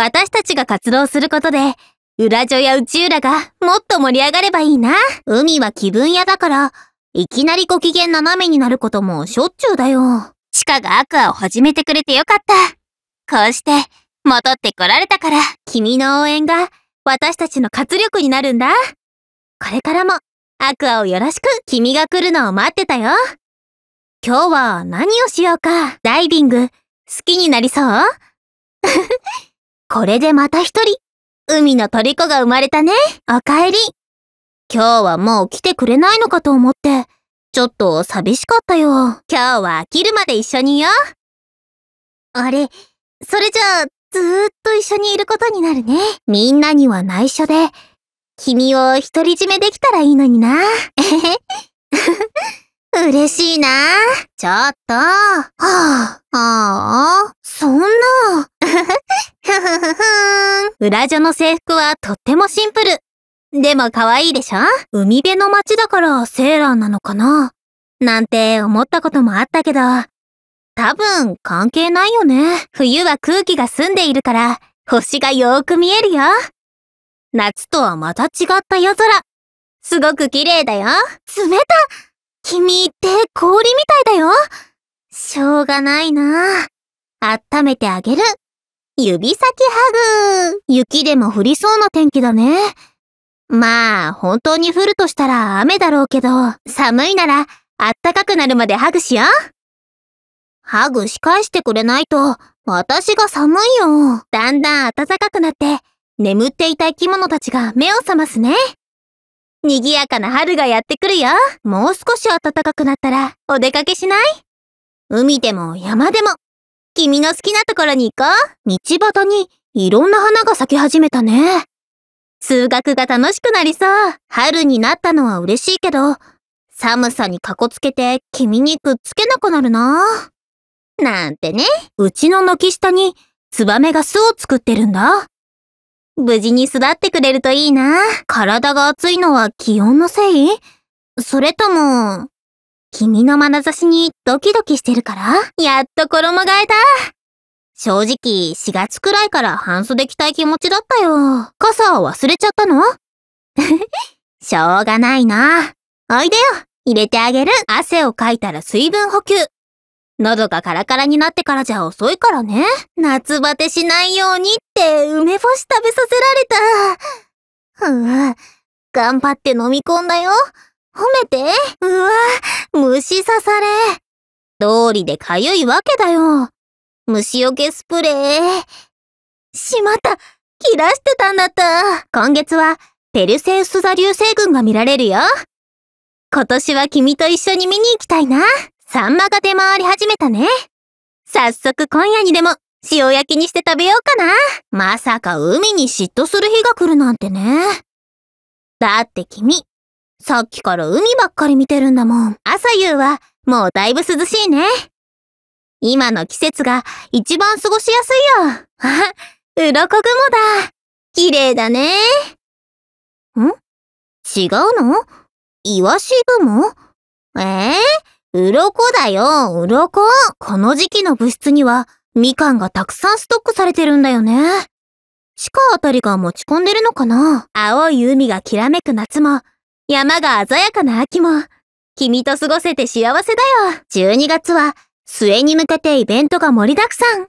私たちが活動することで、裏女や内裏がもっと盛り上がればいいな。海は気分屋だから、いきなりご機嫌斜めになることもしょっちゅうだよ。チカがアクアを始めてくれてよかった。こうして、戻ってこられたから、君の応援が私たちの活力になるんだ。これからも、アクアをよろしく、君が来るのを待ってたよ。今日は何をしようか。ダイビング、好きになりそうこれでまた一人、海の虜が生まれたね。おかえり。今日はもう来てくれないのかと思って、ちょっと寂しかったよ。今日は飽きるまで一緒にいよ。あれ、それじゃあ、ずーっと一緒にいることになるね。みんなには内緒で、君を独り占めできたらいいのにな。えへへ。嬉しいな。ちょっと。はぁ、あ。ああ、そんな。裏女の制服はとってもシンプル。でも可愛いでしょ海辺の街だからセーラーなのかななんて思ったこともあったけど、多分関係ないよね。冬は空気が澄んでいるから、星がよーく見えるよ。夏とはまた違った夜空。すごく綺麗だよ。冷た君って氷みたいだよ。しょうがないな温めてあげる。指先ハグ。雪でも降りそうな天気だね。まあ、本当に降るとしたら雨だろうけど、寒いなら、あったかくなるまでハグしよう。ハグし返してくれないと、私が寒いよ。だんだん暖かくなって、眠っていた生き物たちが目を覚ますね。賑やかな春がやってくるよ。もう少し暖かくなったら、お出かけしない海でも山でも。君の好きなところに行こう。道端にいろんな花が咲き始めたね。数学が楽しくなりそう。春になったのは嬉しいけど、寒さにかこつけて君にくっつけなくなるな。なんてね。うちの軒下にツバメが巣を作ってるんだ。無事に巣立ってくれるといいな。体が熱いのは気温のせいそれとも、君の眼差しにドキドキしてるから、やっと衣替えた。正直、4月くらいから半袖着たい気持ちだったよ。傘忘れちゃったの しょうがないな。おいでよ。入れてあげる。汗をかいたら水分補給。喉がカラカラになってからじゃ遅いからね。夏バテしないようにって梅干し食べさせられた。ふぅ、頑張って飲み込んだよ。褒めて。うわ、虫刺され。通りでかゆいわけだよ。虫除けスプレー。しまった。切らしてたんだった。今月は、ペルセウス座流星群が見られるよ。今年は君と一緒に見に行きたいな。サンマが出回り始めたね。早速今夜にでも、塩焼きにして食べようかな。まさか海に嫉妬する日が来るなんてね。だって君、さっきから海ばっかり見てるんだもん。朝夕はもうだいぶ涼しいね。今の季節が一番過ごしやすいよ。あ、うろこ雲だ。綺麗だね。ん違うのイワシ雲ええー、うろこだよ、うろこ。この時期の物質にはみかんがたくさんストックされてるんだよね。地下あたりが持ち込んでるのかな青い海がきらめく夏も山が鮮やかな秋も、君と過ごせて幸せだよ。12月は末に向けてイベントが盛りだくさん。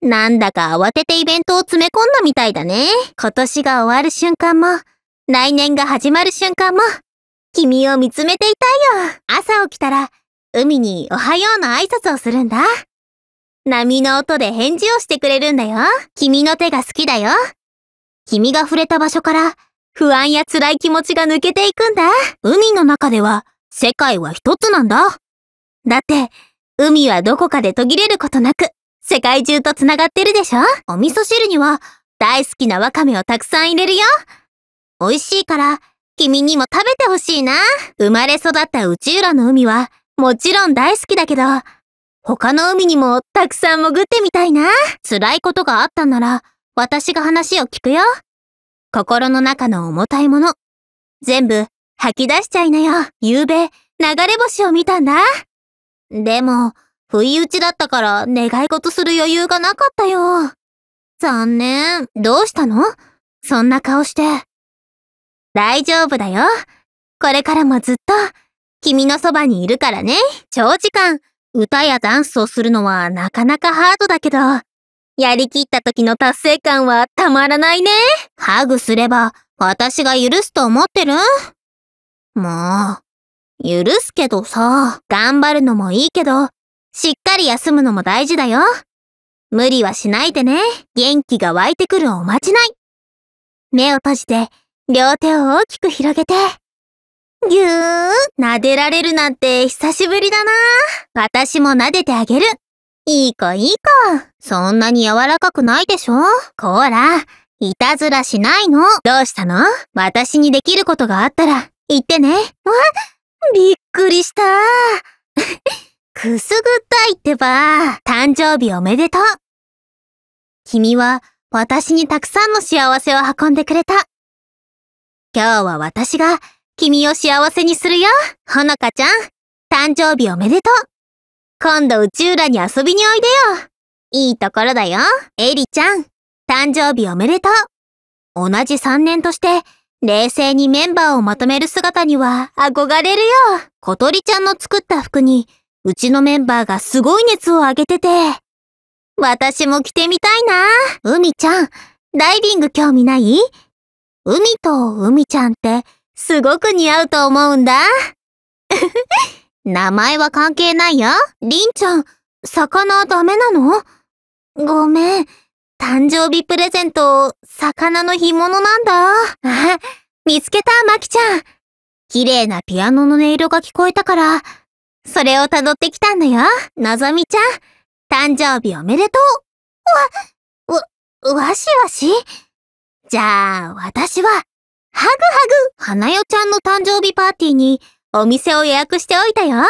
なんだか慌ててイベントを詰め込んだみたいだね。今年が終わる瞬間も、来年が始まる瞬間も、君を見つめていたいよ。朝起きたら、海におはようの挨拶をするんだ。波の音で返事をしてくれるんだよ。君の手が好きだよ。君が触れた場所から、不安や辛い気持ちが抜けていくんだ。海の中では、世界は一つなんだ。だって、海はどこかで途切れることなく、世界中と繋がってるでしょお味噌汁には、大好きなワカメをたくさん入れるよ。美味しいから、君にも食べてほしいな。生まれ育った内浦の海は、もちろん大好きだけど、他の海にもたくさん潜ってみたいな。辛いことがあったんなら、私が話を聞くよ。心の中の重たいもの。全部吐き出しちゃいなよ。夕べ、流れ星を見たんだ。でも、不意打ちだったから願い事する余裕がなかったよ。残念。どうしたのそんな顔して。大丈夫だよ。これからもずっと、君のそばにいるからね。長時間、歌やダンスをするのはなかなかハードだけど、やりきった時の達成感はたまらないね。ハグすれば私が許すと思ってるもう、許すけどさ、頑張るのもいいけど、しっかり休むのも大事だよ。無理はしないでね。元気が湧いてくるおまじない。目を閉じて、両手を大きく広げて、ぎゅー、撫でられるなんて久しぶりだな。私も撫でてあげる。いいかいいか。そんなに柔らかくないでしょこら、いたずらしないの。どうしたの私にできることがあったら、言ってね。わ、びっくりした。くすぐったいってば。誕生日おめでとう。君は、私にたくさんの幸せを運んでくれた。今日は私が、君を幸せにするよ。ほのかちゃん、誕生日おめでとう。今度宇宙らに遊びにおいでよ。いいところだよ、エリちゃん。誕生日おめでとう。同じ3年として、冷静にメンバーをまとめる姿には憧れるよ。小鳥ちゃんの作った服に、うちのメンバーがすごい熱を上げてて。私も着てみたいな。海ちゃん、ダイビング興味ない海と海ちゃんって、すごく似合うと思うんだ。名前は関係ないや。りんちゃん、魚ダメなのごめん。誕生日プレゼント、魚の干物なんだ。あ、見つけた、まきちゃん。綺麗なピアノの音色が聞こえたから、それを辿ってきたんだよ。のぞみちゃん、誕生日おめでとう。わ、わ、わしわしじゃあ、私は、ハグハグ花代ちゃんの誕生日パーティーに、お店を予約しておいたよ。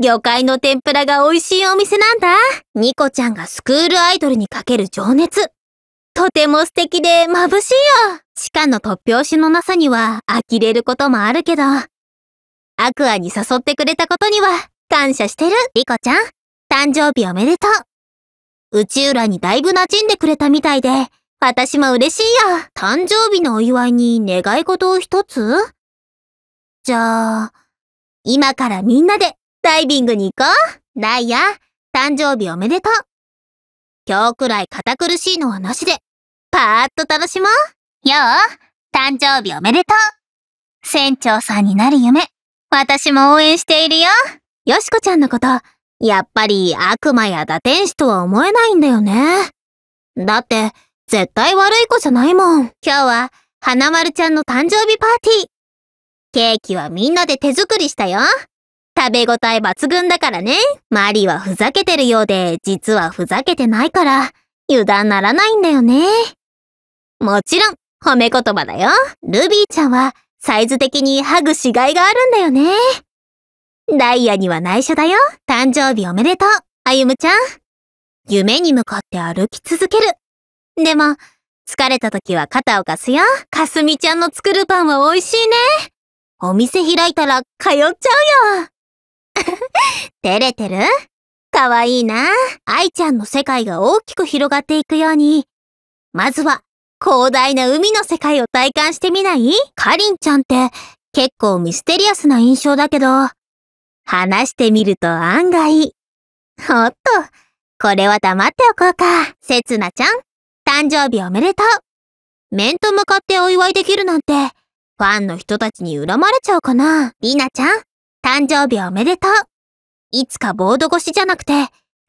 魚介の天ぷらが美味しいお店なんだ。ニコちゃんがスクールアイドルにかける情熱。とても素敵で眩しいよ。地下の突拍子のなさには呆れることもあるけど、アクアに誘ってくれたことには感謝してる。リコちゃん、誕生日おめでとう。内浦にだいぶ馴染んでくれたみたいで、私も嬉しいよ。誕生日のお祝いに願い事を一つじゃあ、今からみんなでダイビングに行こう。ダイヤ、誕生日おめでとう。今日くらい堅苦しいのはなしで、パーッと楽しもう。よう、誕生日おめでとう。船長さんになる夢、私も応援しているよ。よしこちゃんのこと、やっぱり悪魔や堕天使とは思えないんだよね。だって、絶対悪い子じゃないもん。今日は、花丸ちゃんの誕生日パーティー。ケーキはみんなで手作りしたよ。食べ応え抜群だからね。マリはふざけてるようで、実はふざけてないから、油断ならないんだよね。もちろん、褒め言葉だよ。ルビーちゃんは、サイズ的にハグしがいがあるんだよね。ダイヤには内緒だよ。誕生日おめでとう、あゆむちゃん。夢に向かって歩き続ける。でも、疲れた時は肩を貸すよ。かすみちゃんの作るパンは美味しいね。お店開いたら通っちゃうよ。照れてるかわいいな。愛ちゃんの世界が大きく広がっていくように。まずは、広大な海の世界を体感してみないかりんちゃんって結構ミステリアスな印象だけど、話してみると案外。おっと、これは黙っておこうか。せつなちゃん、誕生日おめでとう。面と向かってお祝いできるなんて、ファンの人たちに恨まれちゃうかな。りなちゃん、誕生日おめでとう。いつかボード越しじゃなくて、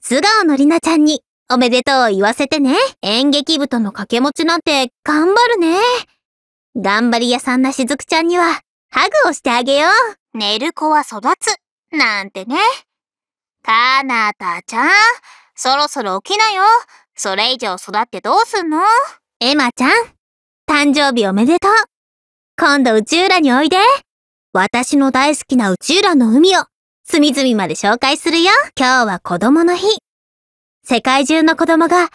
素顔のりなちゃんにおめでとう言わせてね。演劇部との掛け持ちなんて頑張るね。頑張り屋さんなしずくちゃんには、ハグをしてあげよう。寝る子は育つ。なんてね。かなたちゃん、そろそろ起きなよ。それ以上育ってどうすんのエマちゃん、誕生日おめでとう。今度宇宙らにおいで。私の大好きな宇宙らの海を隅々まで紹介するよ。今日は子供の日。世界中の子供が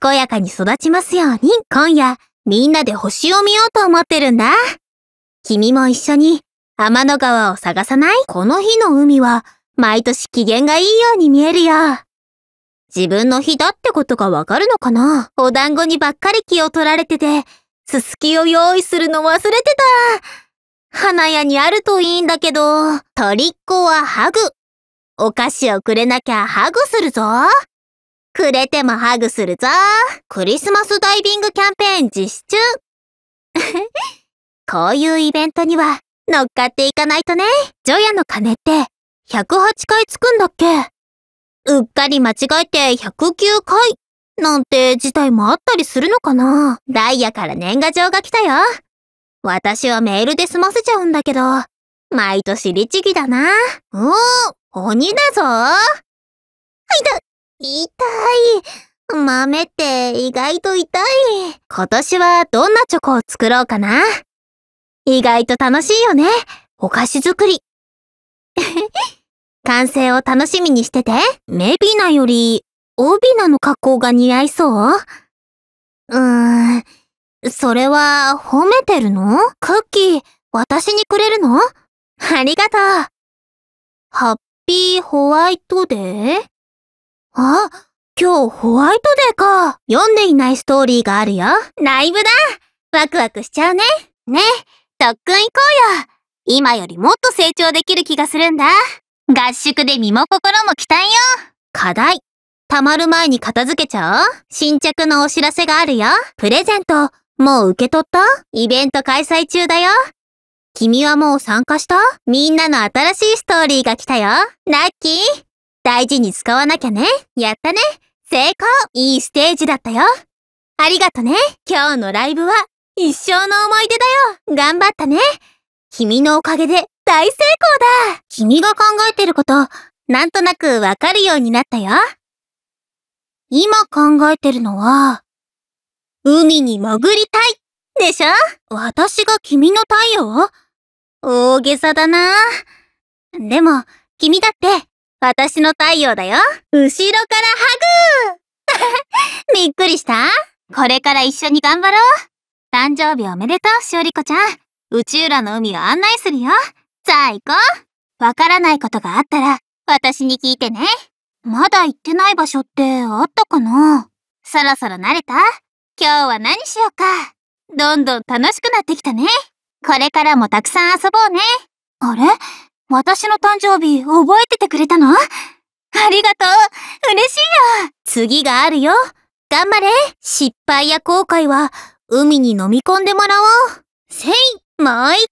健やかに育ちますように、今夜みんなで星を見ようと思ってるんだ。君も一緒に天の川を探さないこの日の海は毎年機嫌がいいように見えるよ。自分の日だってことがわかるのかなお団子にばっかり気を取られてて、すすきを用意するの忘れてた。花屋にあるといいんだけど、トリッコはハグ。お菓子をくれなきゃハグするぞ。くれてもハグするぞ。クリスマスダイビングキャンペーン実施中。こういうイベントには乗っかっていかないとね。除夜の鐘って108回つくんだっけうっかり間違えて109回。なんて事態もあったりするのかなダイヤから年賀状が来たよ。私はメールで済ませちゃうんだけど、毎年律儀だな。おお、鬼だぞ痛い、痛い。豆って意外と痛い。今年はどんなチョコを作ろうかな意外と楽しいよね。お菓子作り。完成を楽しみにしてて。メビナよりオビナの格好が似合いそううーん、それは褒めてるのクッキー、私にくれるのありがとう。ハッピーホワイトデーあ、今日ホワイトデーか。読んでいないストーリーがあるよ。ライブだワクワクしちゃうね。ねえ、特訓行こうよ今よりもっと成長できる気がするんだ。合宿で身も心も鍛えよう課題溜まる前に片付けちゃおう。新着のお知らせがあるよ。プレゼント、もう受け取ったイベント開催中だよ。君はもう参加したみんなの新しいストーリーが来たよ。ラッキー大事に使わなきゃね。やったね。成功いいステージだったよ。ありがとね。今日のライブは一生の思い出だよ。頑張ったね。君のおかげで大成功だ。君が考えてること、なんとなくわかるようになったよ。今考えてるのは、海に潜りたいでしょ私が君の太陽大げさだな。でも、君だって、私の太陽だよ。後ろからハグ びっくりしたこれから一緒に頑張ろう。誕生日おめでとう、しおりこちゃん。宇宙らの海を案内するよ。さあ行こう。わからないことがあったら、私に聞いてね。まだ行ってない場所ってあったかなそろそろ慣れた今日は何しようか。どんどん楽しくなってきたね。これからもたくさん遊ぼうね。あれ私の誕生日覚えててくれたのありがとう嬉しいよ次があるよ頑張れ失敗や後悔は海に飲み込んでもらおうせいもう一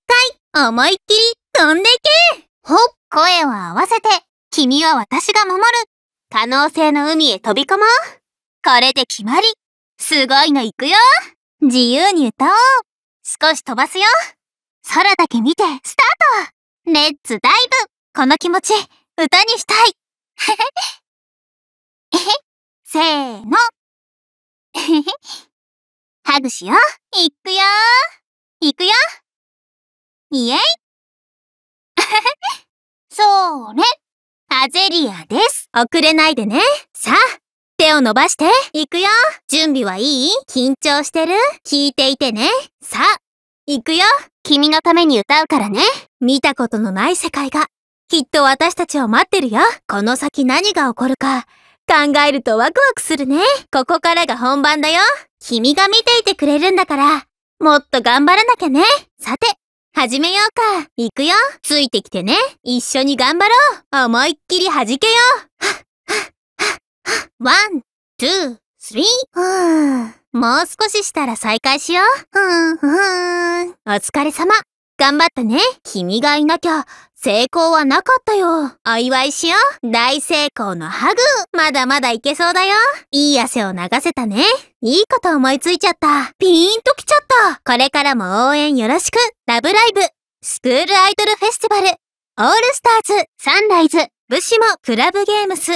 回思いっきり飛んでいけほっ声を合わせて君は私が守る可能性の海へ飛び込もう。これで決まり。すごいの行くよ。自由に歌おう。少し飛ばすよ。空だけ見て、スタートレッツダイブこの気持ち、歌にしたいえへ、せーの。へへ。ハグしよう。行くよ行くよイエイ それアゼリアです。遅れないでね。さあ、手を伸ばして。行くよ。準備はいい緊張してる聞いていてね。さあ、行くよ。君のために歌うからね。見たことのない世界が、きっと私たちを待ってるよ。この先何が起こるか、考えるとワクワクするね。ここからが本番だよ。君が見ていてくれるんだから、もっと頑張らなきゃね。さて、始めようか。行くよ。ついてきてね。一緒に頑張ろう。思いっきり弾けよ。ワン、ツー、スリー。もう少ししたら再開しよう。ふんふん。お疲れ様。頑張ったね。君がいなきゃ、成功はなかったよ。お祝いしよう。大成功のハグ。まだまだいけそうだよ。いい汗を流せたね。いいこと思いついちゃった。ピーンときちゃった。これからも応援よろしく。ラブライブ。スクールアイドルフェスティバル。オールスターズ、サンライズ、武士もクラブゲームス、